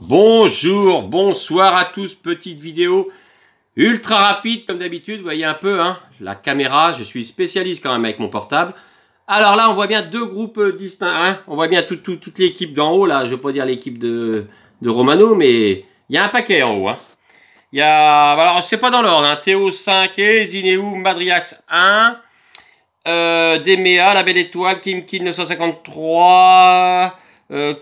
Bonjour, bonsoir à tous, petite vidéo ultra rapide comme d'habitude, vous voyez un peu hein, la caméra, je suis spécialiste quand même avec mon portable. Alors là on voit bien deux groupes euh, distincts, hein. on voit bien toute l'équipe d'en haut, là je ne vais pas dire l'équipe de, Romano, mais il y a un paquet en haut. Hein. Il y a, alors c'est pas dans l'ordre, Théo 5 et Zineu Madriax 1, euh, La Belle Étoile, Kim Kim 953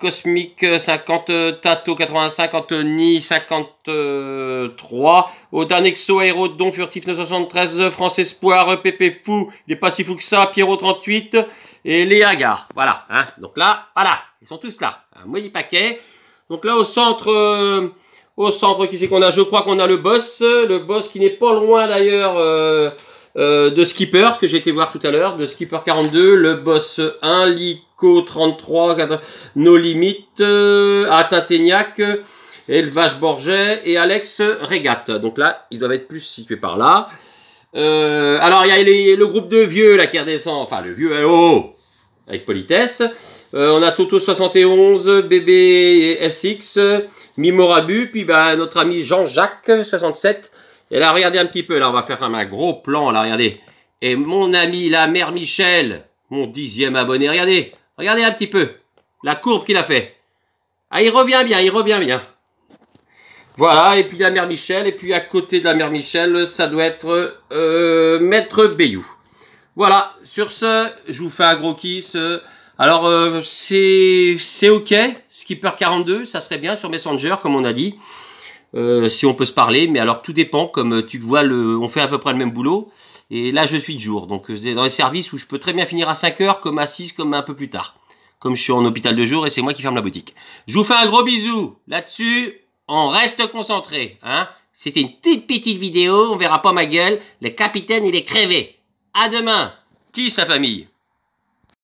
cosmique euh, Cosmic 50, Tato 85, Anthony 53, exo Aéro, Don Furtif 973, France Espoir, Pépé, Fou, il n'est pas si fou que ça, Pierrot 38 et les Hagars, Voilà, hein. donc là, voilà, ils sont tous là, un maudit paquet. Donc là au centre, euh, au centre, qui c'est qu'on a Je crois qu'on a le boss, le boss qui n'est pas loin d'ailleurs... Euh, euh, de Skipper, que j'ai été voir tout à l'heure, de Skipper 42, le boss 1, Lico 33, No Limit, euh, Élevage Borget et Alex Regat. Donc là, ils doivent être plus situés par là. Euh, alors, il y a le groupe de vieux la qui redescend, enfin le vieux eh, oh, oh avec politesse. Euh, on a Toto71, Bébé SX, Mimorabu, puis bah, notre ami Jean-Jacques67, et là, regardez un petit peu, là, on va faire un gros plan, là, regardez. Et mon ami, la mère Michel, mon dixième abonné, regardez, regardez un petit peu la courbe qu'il a fait. Ah, il revient bien, il revient bien. Voilà, et puis la mère Michel, et puis à côté de la mère Michel, ça doit être euh, Maître Bayou. Voilà, sur ce, je vous fais un gros kiss. Alors, euh, c'est, c'est ok, Skipper42, ça serait bien sur Messenger, comme on a dit. Euh, si on peut se parler, mais alors tout dépend, comme euh, tu vois, le, on fait à peu près le même boulot, et là je suis de jour, donc euh, dans les services où je peux très bien finir à 5 heures, comme à 6, comme un peu plus tard, comme je suis en hôpital de jour et c'est moi qui ferme la boutique. Je vous fais un gros bisou, là-dessus, on reste concentré, hein c'était une petite petite vidéo, on verra pas ma gueule, le capitaine il est crevé. À demain Qui sa famille